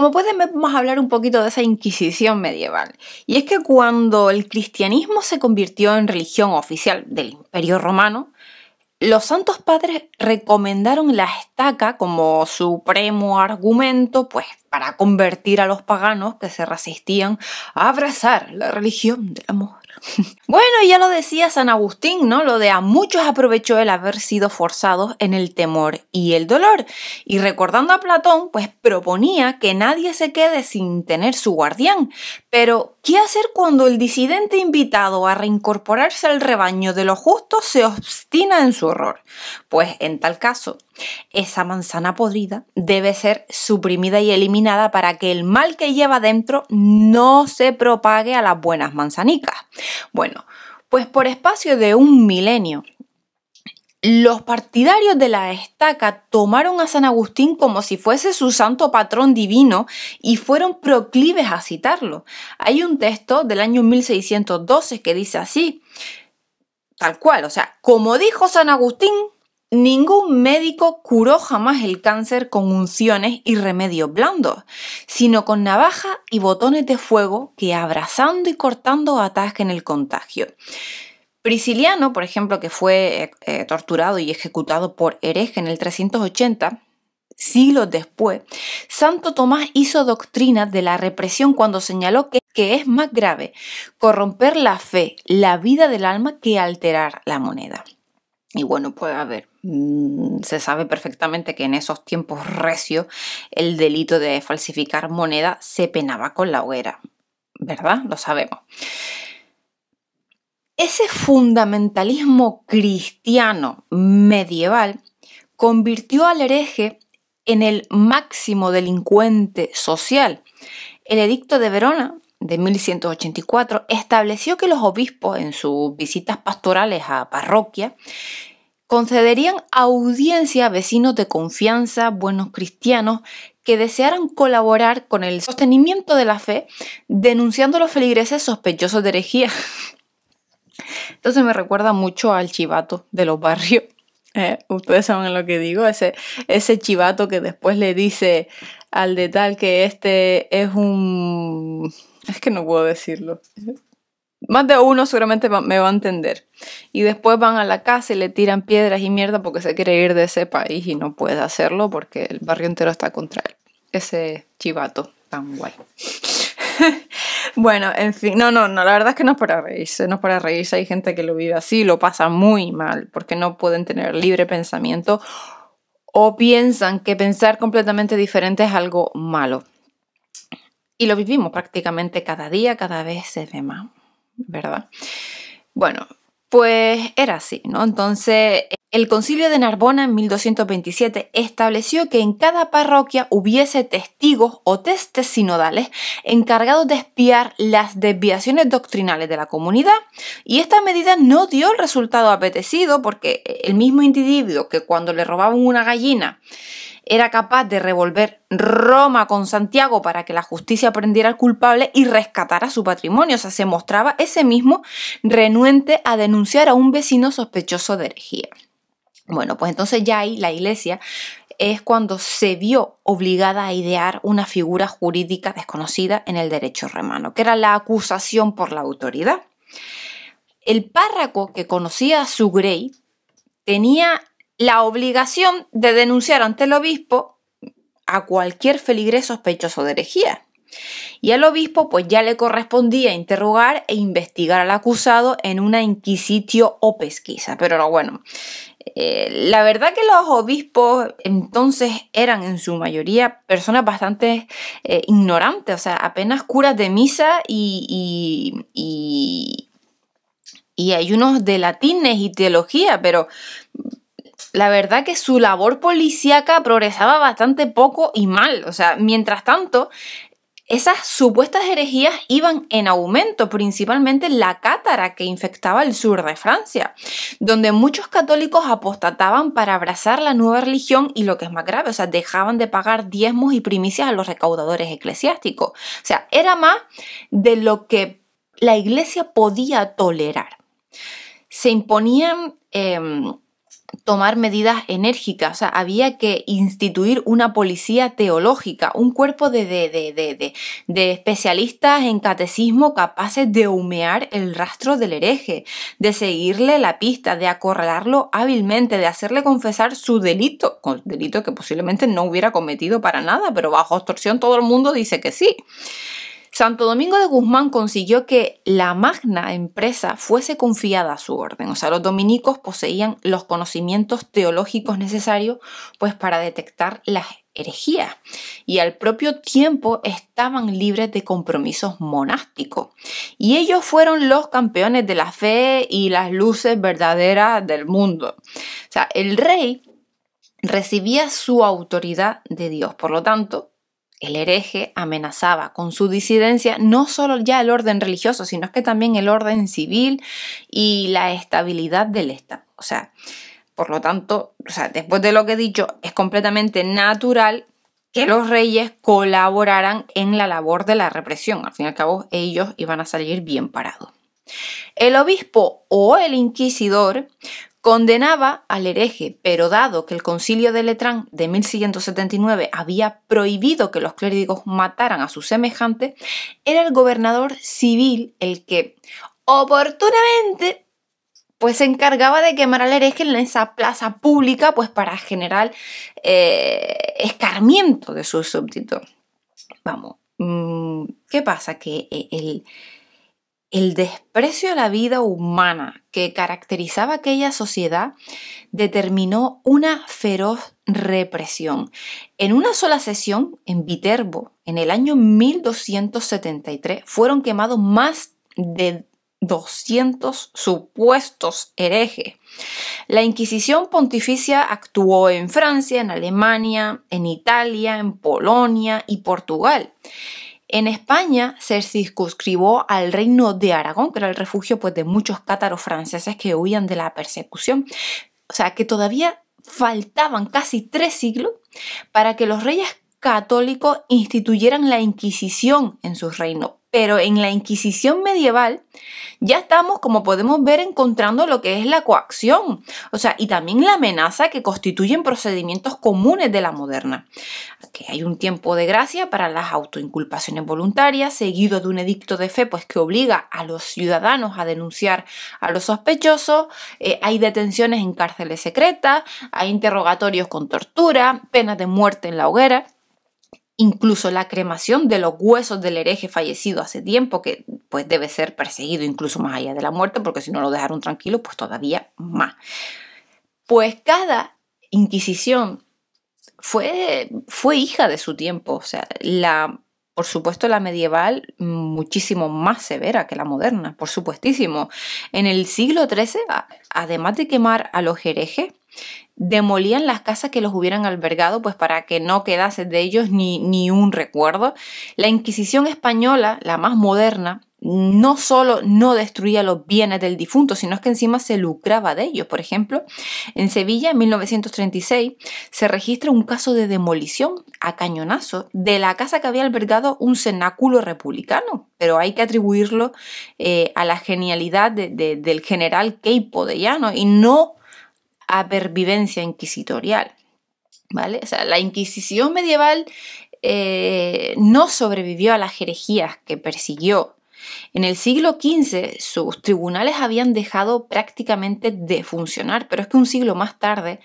Como pueden ver, vamos a hablar un poquito de esa Inquisición medieval. Y es que cuando el cristianismo se convirtió en religión oficial del Imperio Romano, los santos padres recomendaron la estaca como supremo argumento, pues para convertir a los paganos que se resistían a abrazar la religión del amor. Bueno, ya lo decía San Agustín, ¿no? Lo de a muchos aprovechó el haber sido forzados en el temor y el dolor. Y recordando a Platón, pues proponía que nadie se quede sin tener su guardián. Pero, ¿qué hacer cuando el disidente invitado a reincorporarse al rebaño de los justos se obstina en su horror? Pues en tal caso, esa manzana podrida debe ser suprimida y eliminada para que el mal que lleva dentro no se propague a las buenas manzanicas. Bueno, pues por espacio de un milenio, los partidarios de la estaca tomaron a San Agustín como si fuese su santo patrón divino y fueron proclives a citarlo. Hay un texto del año 1612 que dice así, tal cual, o sea, como dijo San Agustín, Ningún médico curó jamás el cáncer con unciones y remedios blandos, sino con navaja y botones de fuego que abrazando y cortando atasquen el contagio. Prisciliano, por ejemplo, que fue eh, eh, torturado y ejecutado por hereje en el 380, siglos después, Santo Tomás hizo doctrina de la represión cuando señaló que es más grave corromper la fe, la vida del alma, que alterar la moneda. Y bueno, pues a ver, mm, se sabe perfectamente que en esos tiempos recios el delito de falsificar moneda se penaba con la hoguera, ¿verdad? Lo sabemos. Ese fundamentalismo cristiano medieval convirtió al hereje en el máximo delincuente social. El edicto de Verona de 1184 estableció que los obispos en sus visitas pastorales a parroquia concederían audiencia a vecinos de confianza, buenos cristianos, que desearan colaborar con el sostenimiento de la fe, denunciando a los feligreses sospechosos de herejía. Entonces me recuerda mucho al chivato de los barrios. Eh, ustedes saben lo que digo, ese, ese chivato que después le dice al de tal que este es un Es que no puedo decirlo. Más de uno seguramente me va a entender. Y después van a la casa y le tiran piedras y mierda porque se quiere ir de ese país y no puede hacerlo porque el barrio entero está contra él. Ese chivato tan guay. bueno, en fin, no, no, no, la verdad es que no es para reírse, no es para reírse. Hay gente que lo vive así, lo pasa muy mal porque no pueden tener libre pensamiento o piensan que pensar completamente diferente es algo malo. Y lo vivimos prácticamente cada día, cada vez se ve más, ¿verdad? Bueno, pues era así, ¿no? Entonces el concilio de Narbona en 1227 estableció que en cada parroquia hubiese testigos o testes sinodales encargados de espiar las desviaciones doctrinales de la comunidad y esta medida no dio el resultado apetecido porque el mismo individuo que cuando le robaban una gallina era capaz de revolver Roma con Santiago para que la justicia prendiera al culpable y rescatara su patrimonio. O sea, se mostraba ese mismo renuente a denunciar a un vecino sospechoso de herejía. Bueno, pues entonces ya ahí la iglesia es cuando se vio obligada a idear una figura jurídica desconocida en el derecho romano, que era la acusación por la autoridad. El párroco que conocía a su grey tenía la obligación de denunciar ante el obispo a cualquier feligre sospechoso de herejía. Y al obispo pues ya le correspondía interrogar e investigar al acusado en una inquisitio o pesquisa. Pero bueno, eh, la verdad que los obispos entonces eran en su mayoría personas bastante eh, ignorantes, o sea, apenas curas de misa y, y, y, y de latines y teología, pero la verdad que su labor policíaca progresaba bastante poco y mal. O sea, mientras tanto, esas supuestas herejías iban en aumento, principalmente la cátara que infectaba el sur de Francia, donde muchos católicos apostataban para abrazar la nueva religión y lo que es más grave, o sea, dejaban de pagar diezmos y primicias a los recaudadores eclesiásticos. O sea, era más de lo que la iglesia podía tolerar. Se imponían... Em, tomar medidas enérgicas, o sea, había que instituir una policía teológica, un cuerpo de, de, de, de, especialistas en catecismo capaces de humear el rastro del hereje, de seguirle la pista, de acorralarlo hábilmente, de hacerle confesar su delito, delito que posiblemente no hubiera cometido para nada, pero bajo extorsión todo el mundo dice que sí. Santo Domingo de Guzmán consiguió que la magna empresa fuese confiada a su orden, o sea, los dominicos poseían los conocimientos teológicos necesarios pues para detectar las herejías y al propio tiempo estaban libres de compromisos monásticos. Y ellos fueron los campeones de la fe y las luces verdaderas del mundo. O sea, el rey recibía su autoridad de Dios. Por lo tanto, el hereje amenazaba con su disidencia no solo ya el orden religioso, sino que también el orden civil y la estabilidad del Estado. O sea, por lo tanto, sea, después de lo que he dicho, es completamente natural que los reyes colaboraran en la labor de la represión. Al fin y al cabo, ellos iban a salir bien parados. El obispo o el inquisidor Condenaba al hereje, pero dado que el concilio de Letrán de 1679 había prohibido que los clérigos mataran a sus semejantes, era el gobernador civil el que oportunamente pues se encargaba de quemar al hereje en esa plaza pública pues para generar eh, escarmiento de su súbdito. Vamos, mm, ¿qué pasa? Que eh, el, el desprecio a la vida humana que caracterizaba aquella sociedad determinó una feroz represión. En una sola sesión, en Viterbo, en el año 1273, fueron quemados más de 200 supuestos herejes. La Inquisición pontificia actuó en Francia, en Alemania, en Italia, en Polonia y Portugal. En España se circunscribió al reino de Aragón, que era el refugio pues, de muchos cátaros franceses que huían de la persecución. O sea que todavía faltaban casi tres siglos para que los reyes católicos instituyeran la Inquisición en sus reinos pero en la Inquisición medieval ya estamos, como podemos ver, encontrando lo que es la coacción, o sea, y también la amenaza que constituyen procedimientos comunes de la moderna. Que hay un tiempo de gracia para las autoinculpaciones voluntarias, seguido de un edicto de fe, pues que obliga a los ciudadanos a denunciar a los sospechosos, eh, hay detenciones en cárceles secretas, hay interrogatorios con tortura, penas de muerte en la hoguera incluso la cremación de los huesos del hereje fallecido hace tiempo, que pues debe ser perseguido incluso más allá de la muerte, porque si no lo dejaron tranquilo, pues todavía más. Pues cada Inquisición fue, fue hija de su tiempo, o sea, la, por supuesto la medieval muchísimo más severa que la moderna, por supuestísimo. En el siglo XIII, además de quemar a los herejes, demolían las casas que los hubieran albergado, pues para que no quedase de ellos ni, ni un recuerdo. La Inquisición española, la más moderna, no solo no destruía los bienes del difunto, sino que encima se lucraba de ellos. Por ejemplo, en Sevilla, en 1936, se registra un caso de demolición a cañonazo de la casa que había albergado un cenáculo republicano, pero hay que atribuirlo eh, a la genialidad del general Keipo de Llano y no apervivencia inquisitorial. ¿Vale? la Inquisición medieval eh, no sobrevivió a las herejías que persiguió. En el siglo XV sus tribunales habían dejado prácticamente de funcionar, pero es que un siglo más tarde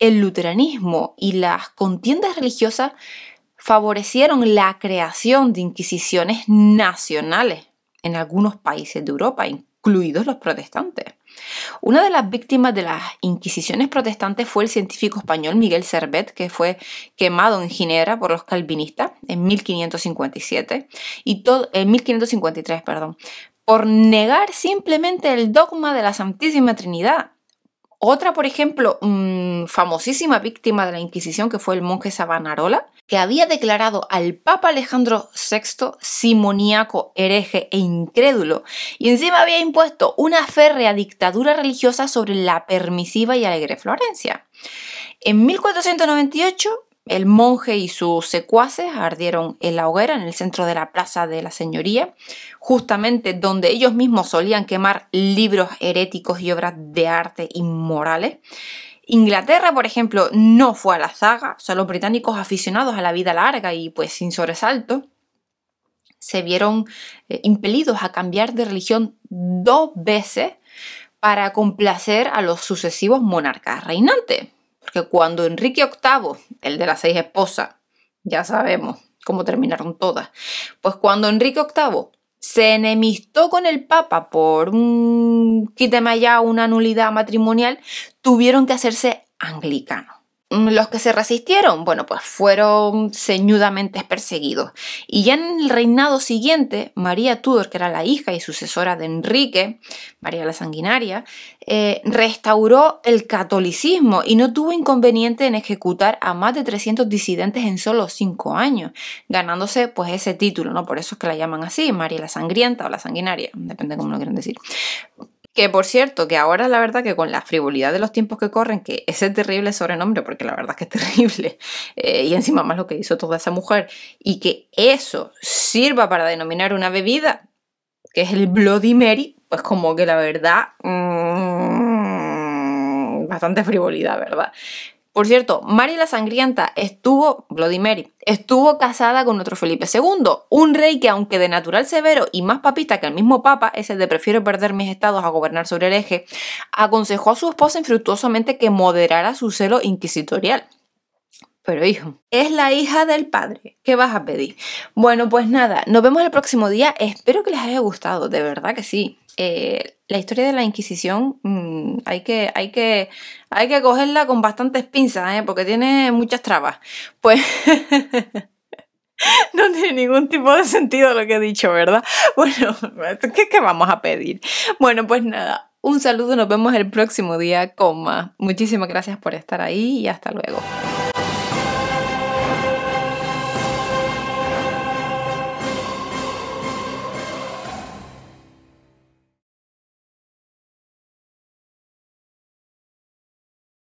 el luteranismo y las contiendas religiosas favorecieron la creación de inquisiciones nacionales en algunos países de Europa, incluidos los protestantes. Una de las víctimas de las inquisiciones protestantes fue el científico español Miguel Servet, que fue quemado en Ginebra por los calvinistas en 1557 y 1553, perdón, por negar simplemente el dogma de la Santísima Trinidad. Otra, por ejemplo, mm, famosísima víctima de la Inquisición que fue el monje Sabanarola, que había declarado al Papa Alejandro VI simoníaco, hereje e incrédulo, y encima había impuesto una férrea dictadura religiosa sobre la permisiva y alegre Florencia. En 1498, el monje y sus secuaces ardieron en la hoguera en el centro de la Plaza de la Señoría, justamente donde ellos mismos solían quemar libros heréticos y obras de arte inmorales. Inglaterra, por ejemplo, no fue a la zaga, o sea, los británicos aficionados a la vida larga y pues sin sobresalto, se vieron eh, impelidos a cambiar de religión dos veces para complacer a los sucesivos monarcas reinantes. Porque cuando Enrique VIII, el de las seis esposas, ya sabemos cómo terminaron todas, pues cuando Enrique VIII se enemistó con el Papa por un quíteme ya una nulidad matrimonial, tuvieron que hacerse anglicanos. Mm, los que se resistieron, bueno, pues fueron ceñudamente perseguidos. Y ya en el reinado siguiente, María Tudor, que era la hija y sucesora de Enrique, María la Sanguinaria, eh, restauró el catolicismo y no tuvo inconveniente en ejecutar a más de 300 disidentes en solo 5 años, ganándose pues ese título, ¿no? Por eso es que la llaman así, María la Sangrienta o la Sanguinaria, depende cómo lo quieran decir. Que por cierto, que ahora la verdad que con la frivolidad de los tiempos que corren, que ese terrible sobrenombre, porque la verdad es que es terrible, eh, y encima más lo que hizo toda esa mujer, y que eso sirva para denominar una bebida, que es el Bloody Mary, pues como que la verdad... Mm, bastante frivolidad, ¿verdad? Por cierto, María la Sangrienta estuvo, Bloody Mary, estuvo casada con otro Felipe II, un rey que aunque de natural severo y más papista que el mismo papa, ese de prefiero perder mis estados a gobernar sobre el eje, aconsejó a su esposa infructuosamente que moderara su celo inquisitorial. Pero hijo, es la hija del padre. ¿Qué vas a pedir? Bueno, pues nada, nos vemos el próximo día. Espero que les haya gustado, de verdad que sí. Eh, la historia de la Inquisición mm, hay, que, hay, que, hay que cogerla con bastantes pinzas, ¿eh? porque tiene muchas trabas. Pues no tiene ningún tipo de sentido lo que he dicho, ¿verdad? Bueno, ¿qué, qué vamos a pedir? Bueno, pues nada, un saludo, nos vemos el próximo día con más. Muchísimas gracias por estar ahí y hasta luego.